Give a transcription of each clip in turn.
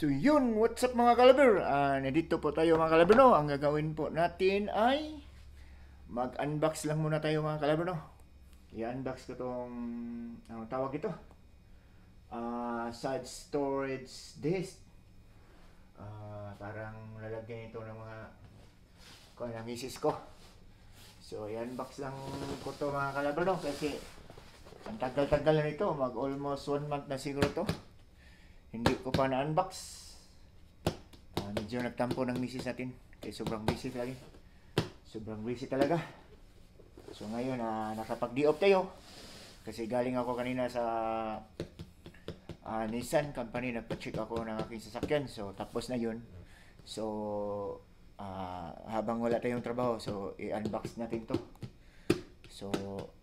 So yun, what's up mga kalabir? Uh, nandito po tayo mga kalabir no. Ang gagawin po natin ay mag-unbox lang muna tayo mga kalabir no. I-unbox ko tong ano tawag ito? Uh, side storage disk. Uh, ah, parang lalagyan ito ng mga kung ng isis ko. So i-unbox lang ko to mga kalabir no kasi ang tagal-tagal na nito, mag almost one month na siguro to. Hindi ko pa na-unbox. Uh, medyo nagtampo ng misis natin. Kaya sobrang busy lagi. Sobrang busy talaga. So ngayon, uh, ah, nakapag-deop tayo. Kasi galing ako kanina sa uh, Nissan company. Nagpa-check ako ng aking sasakyan. So tapos na yun. So uh, habang wala tayong trabaho, so i-unbox natin to. So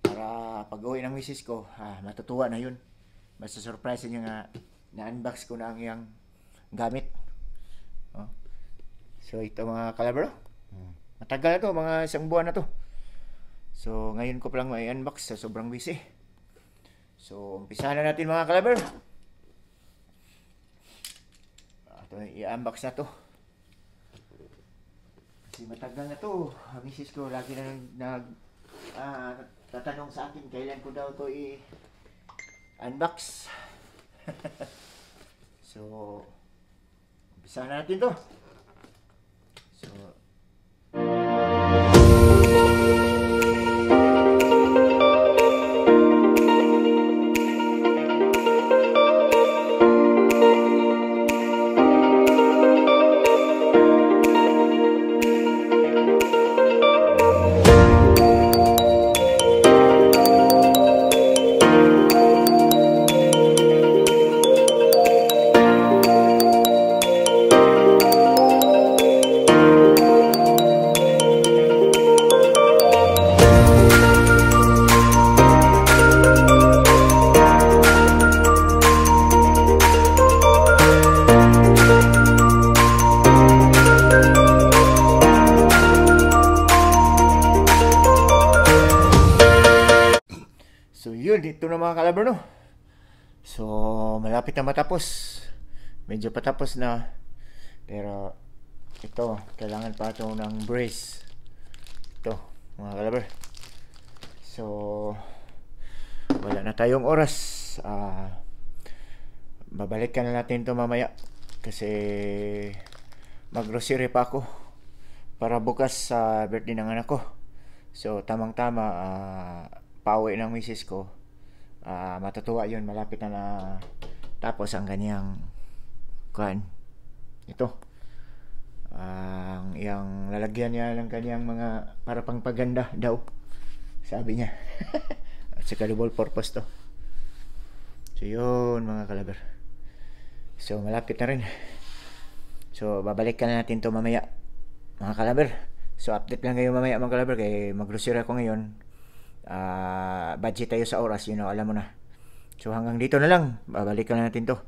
para pag-uwi ng misis ko, ah, matutuwa na yun. mas surprise niya nga na-unbox ko na ang iyang gamit. Oh. So ito mga kalabro, hmm. matagal na to, mga isang buwan na to. So ngayon ko palang may unbox sa sobrang busy. So umpisa na natin mga kalabro. Ito, i-unbox na to. Kasi matagal na to, ang misis ko lagi na nag, ah, tatanong sa akin kailan ko daw to i-unbox. so, umpisa natin to. Ayun, ito na mga kalabar, no? So, malapit na matapos. Medyo patapos na. Pero, ito, kailangan pa ito ng brace. Ito, mga kalabar. So, wala na tayong oras. Uh, ah, babalikan na natin ito mamaya. Kasi, mag-grocery pa ako. Para bukas sa uh, birthday ng anak ko. So, tamang-tama, uh, pauwi ng misis ko uh, matutuwa yun malapit na na tapos ang ganyang kan ito uh, ang iyang lalagyan niya ng kanyang mga para pang paganda daw sabi niya at saka purpose to so yun mga kalaber so malapit na rin so babalikan na natin to mamaya mga kalaber so update lang kayo mamaya mga kalaber kay mag ako ngayon uh, budget tayo sa oras, you know, alam mo na. So hanggang dito na lang, babalikan na natin to.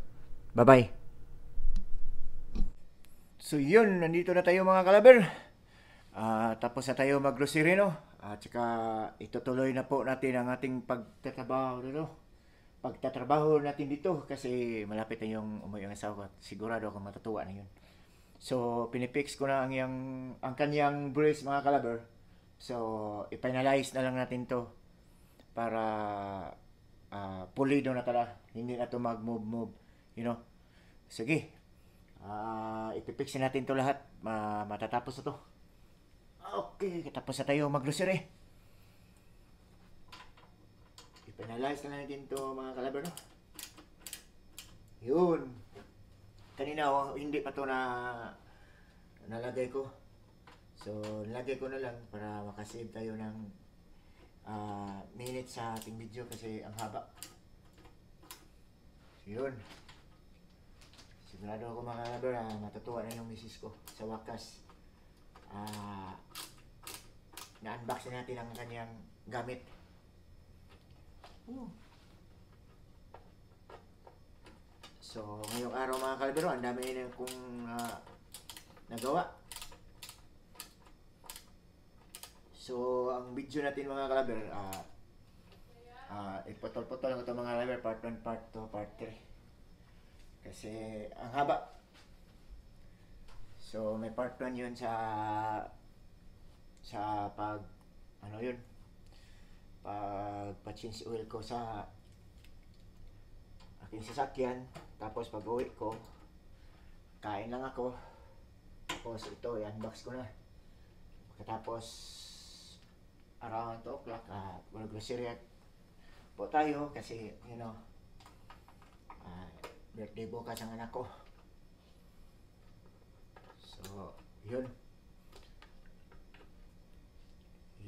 Bye-bye. So yun, nandito na tayo mga kalaber. Uh, tapos na tayo mag no? At uh, saka itutuloy na po natin ang ating pagtatrabaho, no? Pagtatrabaho natin dito kasi malapit na yung umuwi ang asawa. Sigurado ako matatuwa na yun. So, pinipix ko na ang, yung, ang kanyang brace mga kalaber. So, i-finalize na lang natin to para uh, pulido na tala. Hindi na to mag-move-move. You know? Sige. Uh, ah, ipipix na natin to lahat. Ma matatapos na to. Okay, tapos na tayo mag-grocery. I-finalize na natin to mga kalabar, no? Yun. Kanina, oh, hindi pa to na nalagay ko. So, nilagay ko na lang para makasave tayo ng uh, minutes sa ating video kasi ang haba. So, yun. Sigurado ako mga kalabor na ah, matutuwa na yung misis ko sa wakas. Uh, ah, Na-unbox na natin ang kanyang gamit. Ooh. So, ngayong araw mga kalabiro, ang dami na kong uh, nagawa. So, ang video natin mga kalaber, uh, ah, uh, ah, iputol potol lang ito mga kalaber, part 1, part 2, part 3. Kasi, ang haba. So, may part 1 yun sa sa pag ano yun pag pa-change oil ko sa aking sasakyan tapos pag uwi ko kain lang ako tapos ito i-unbox ko na pagkatapos around 2 o'clock, uh, mag-grocery po tayo kasi, you know, uh, birthday bukas ang anak ko. So, yun.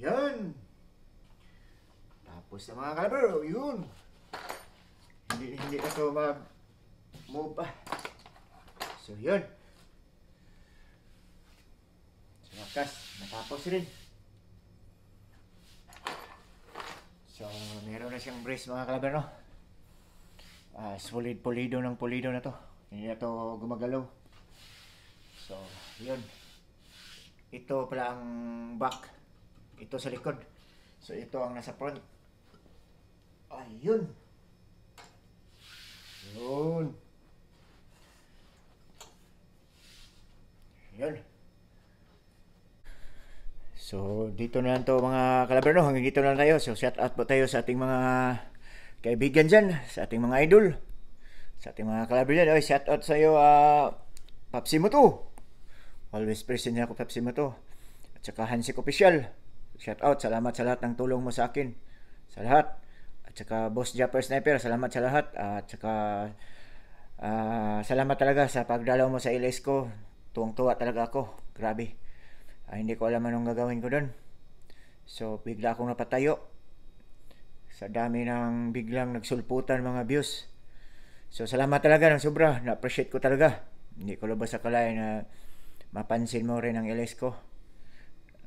Yun! Tapos na mga kalabro, yun! Hindi, hindi na ito mag-move pa. So, yun. Sa so, wakas, natapos rin. So, meron na siyang brace mga kalabar, no? Uh, solid pulido ng pulido na to. Hindi na to gumagalaw. So, yun. Ito pala ang back. Ito sa likod. So, ito ang nasa front. Ayun. Yun. So, dito na lang to mga kalabrano. Hanggang dito na lang tayo. So, shout out po tayo sa ating mga kaibigan dyan, sa ating mga idol, sa ating mga kalabrano. Oy, shout out sa iyo, uh, ah, Papsi mo Always present niya ako, Papsi mo At saka Hansik Official. Shout out. Salamat sa lahat ng tulong mo sa akin. Sa lahat. At saka Boss Japper Sniper. Salamat sa lahat. At saka uh, salamat talaga sa pagdalaw mo sa LS ko. Tuwang-tuwa talaga ako. Grabe ay ah, hindi ko alam anong gagawin ko doon. So, bigla akong napatayo. Sa dami ng biglang nagsulputan mga views. So, salamat talaga ng sobra. Na-appreciate ko talaga. Hindi ko labas akalain na mapansin mo rin ang LS ko.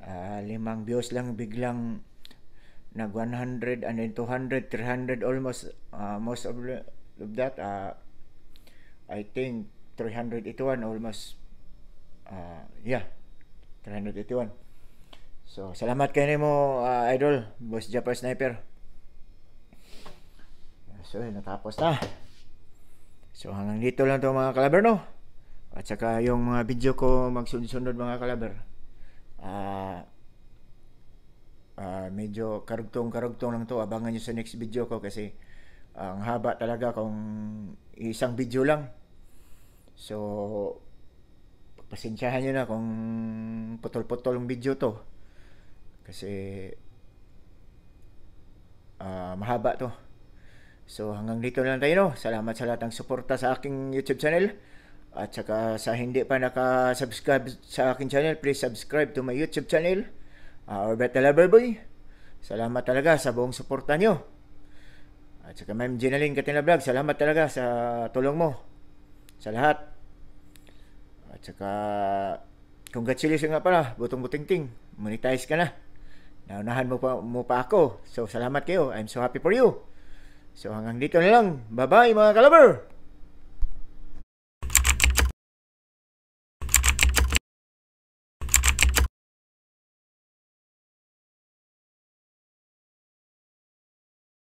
Uh, limang views lang biglang nag 100 and then 200, 300 almost uh, most of, the, of that uh, I think 300 ito one almost uh, yeah 381. So, salamat kayo nimo uh, idol, Boss Japper Sniper. So, natapos na. So, hanggang dito lang to mga kalaber, no? At saka yung mga video ko magsunod-sunod mga kalaber. Ah, uh, uh, medyo karugtong-karugtong lang to. Abangan nyo sa next video ko kasi ang haba talaga kung isang video lang. So, pasensyahan nyo na kung putol-putol ang video to. Kasi uh, mahaba to. So hanggang dito lang tayo. No? Salamat sa lahat ng suporta sa aking YouTube channel. At saka sa hindi pa naka-subscribe sa aking channel, please subscribe to my YouTube channel, uh, ah, Orbeta boy Salamat talaga sa buong suporta nyo. At saka Ma'am Ginaline Katina Vlog, salamat talaga sa tulong mo. Sa lahat. Tsaka, congratulations nga pala, Butong Butingting. Monetize ka na. Naunahan mo pa, mo pa ako. So, salamat kayo. I'm so happy for you. So, hanggang dito na lang. Bye-bye mga kalabar!